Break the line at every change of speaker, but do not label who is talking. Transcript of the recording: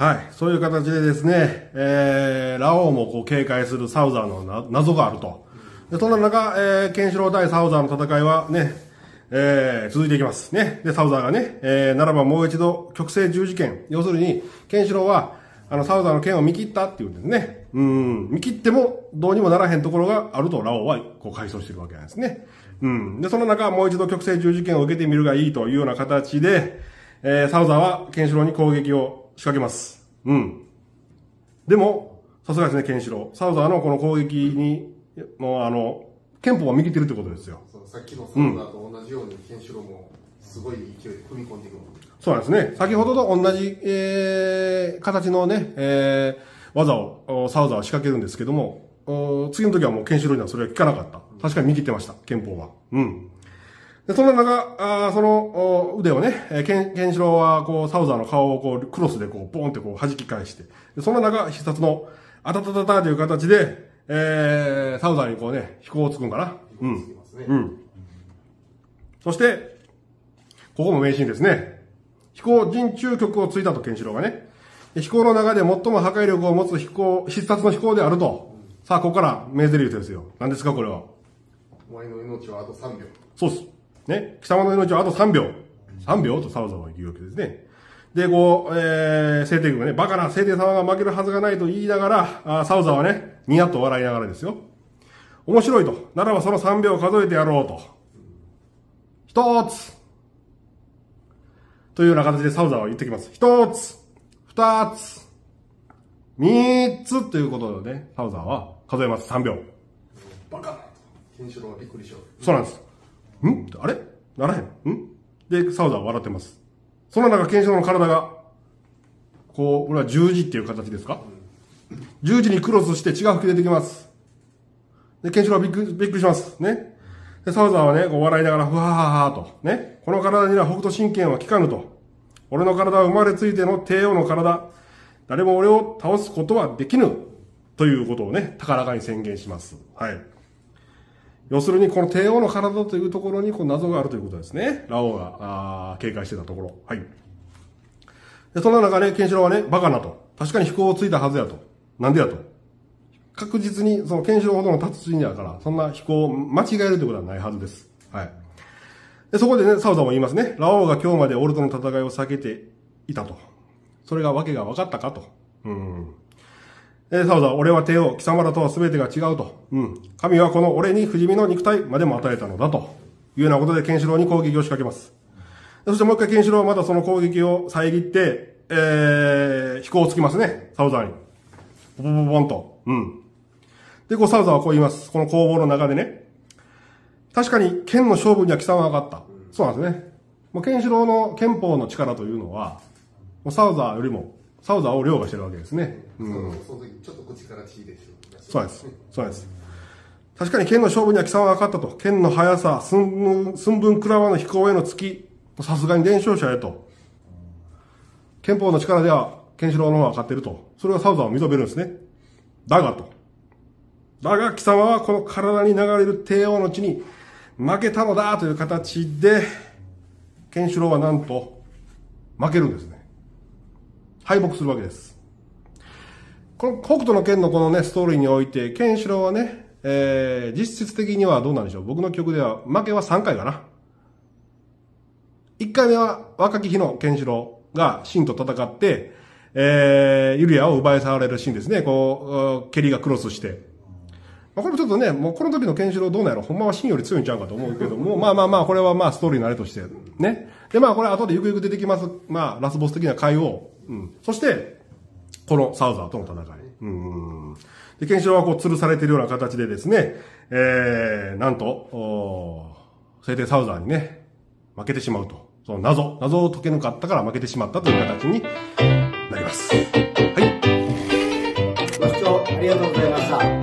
はい、そういう形でですね、えー、ラオウもこう警戒するサウザーの謎があると。で、そんな中、えー、ケンシロウ対サウザーの戦いはね、えー、続いていきます。ね。で、サウザーがね、えー、ならばもう一度、極性十字剣。要するに、ケンシロウは、あの、サウザーの剣を見切ったっていうんですね。うん、見切ってもどうにもならへんところがあると、ラオウは、こう、回想してるわけなんですね。うん。で、その中、もう一度、極性十字剣を受けてみるがいいというような形で、えー、サウザーは、ケンシロウに攻撃を仕掛けます。うん。でも、さすがですね、ケンシロウ。サウザーのこの攻撃に、もうあの、憲法は握ってるってことですよ。さっきのサウザーと同じように、ケンシロウも、すごい勢いで踏み込んでいくそうなんですね。先ほどと同じ、えー、形のね、えー、技を、サウザーは仕掛けるんですけども、お次の時はもうケンシロウにはそれは効かなかった。確かに見切ってました、憲法は。うん。で、そんな中、あその腕をね、えー、ケン、ケンシロウは、こう、サウザーの顔をこう、クロスでこう、ボーンってこう、弾き返して、で、そんな中、必殺の、あたたたたという形で、えー、サウザーにこうね、飛行をつくんかな。うん。うん。そして、ここも名シーンですね。飛行人中局をついたと、ケンシロウがね。飛行の中で最も破壊力を持つ飛行、必殺の飛行であると。さあ、ここから名リフですよ。何ですか、これは。お前の命はあと3秒。そうっす。ね、貴様の命はあと3秒。3秒とサウザーは言うわけですね。で、こう、えー、聖帝軍がね、バカな聖帝様が負けるはずがないと言いながら、あサウザーはね、ニヤッと笑いながらですよ。面白いと。ならばその3秒を数えてやろうと。一つというような形でサウザーは言ってきます。一つ二つ三つということでね、サウザーは数えます。3秒。バカケンシロウはびっくりしよう。そうなんです。んあれならへん。んで、サウーは笑ってます。そんな中、検証の体が、こう、これは十字っていう形ですか十字にクロスして血が吹き出てきます。で、ケンシロはびっくりびっくりします。ね。で、サウザーはね、こう笑いながら、ふわははと。ね。この体には北斗神拳は効かぬと。俺の体は生まれついての帝王の体。誰も俺を倒すことはできぬ。ということをね、高らかに宣言します。はい。要するにこの帝王の体というところにこう謎があるということですね。ラオウがあ警戒してたところ。はい。で、そんな中ね、ケンシロウはね、バカなと。確かに飛行をついたはずやと。なんでやと。確実に、その、ケンシロウほどの達人やから、そんな飛行を間違えるということはないはずです。はい。で、そこでね、サウザも言いますね。ラオウが今日までオルトの戦いを避けていたと。それが訳が分かったかと。うん。えー、ウザー、俺は帝王、貴様らとは全てが違うと。うん。神はこの俺に不死身の肉体までも与えたのだと。いうようなことで、ケンシロウに攻撃を仕掛けます。そしてもう一回、ケンシロウはまだその攻撃を遮って、えー、飛行をつきますね。サウザーに。ボボボボンと。うん。で、こう、サウザーはこう言います。この攻防の中でね。確かに、剣の勝負には貴様が勝った。そうなんですね。もう、ケンシロウの憲法の力というのは、もうサウザーよりもサウザーを凌駕してるわけですね。うん。その時ちょっとこっちからいでしょ。そうです。そうです。確かに剣の勝負には貴様が勝ったと。剣の速さ、寸分、寸分くらわの飛行への突き、さすがに伝承者へと。憲法の力では、ケンシロウの方が勝ってると。それはサウザーを認めるんですね。だがと。だが貴様はこの体に流れる帝王の地に負けたのだという形で、ケンシロウはなんと、負けるんですね。敗北するわけです。この北斗の剣のこのね、ストーリーにおいて、ケンシロウはね、えー、実質的にはどうなんでしょう。僕の曲では、負けは3回かな。1回目は若き日のケンシロウがシンと戦って、えー、ユリアを奪い去られるシーンですね。こう、蹴りがクロスして。まあ、これもちょっとね、もうこの時のケンシロウどうなんやろほんまはンより強いんちゃうかと思うけども、まあまあまあ、これはまあストーリーのあれとして、ね。で、まあこれ後でゆくゆく出てきます、まあラスボス的な会をうん。そして、このサウザーとの戦い。うん。で、検証はこう吊るされているような形でですね、えー、なんと、お聖帝サウザーにね、負けてしまうと。その謎、謎を解けなかったから負けてしまったという形になります。はい。ご視聴ありがとうございました。